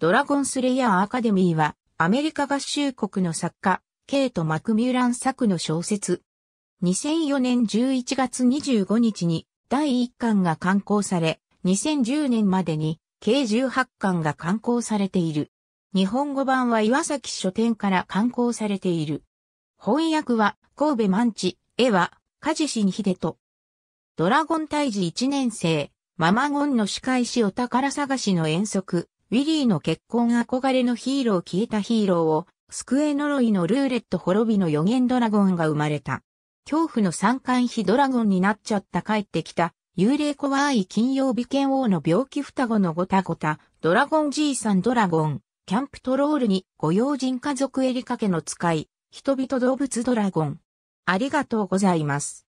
ドラゴンスレイヤーアカデミーは、アメリカ合衆国の作家、ケイト・マクミューラン作の小説。2004年11月25日に第1巻が刊行され、2010年までに計18巻が刊行されている。日本語版は岩崎書店から刊行されている。翻訳は神戸万地、絵は梶氏に秀人。ドラゴン退治1年生、ママゴンの仕返しお宝探しの遠足。ウィリーの結婚憧れのヒーロー消えたヒーローを、救え呪いのルーレット滅びの予言ドラゴンが生まれた。恐怖の三冠比ドラゴンになっちゃった帰ってきた、幽霊怖い金曜日剣王の病気双子のごたごた、ドラゴンじいさんドラゴン、キャンプトロールにご用心家族エリカ家の使い、人々動物ドラゴン。ありがとうございます。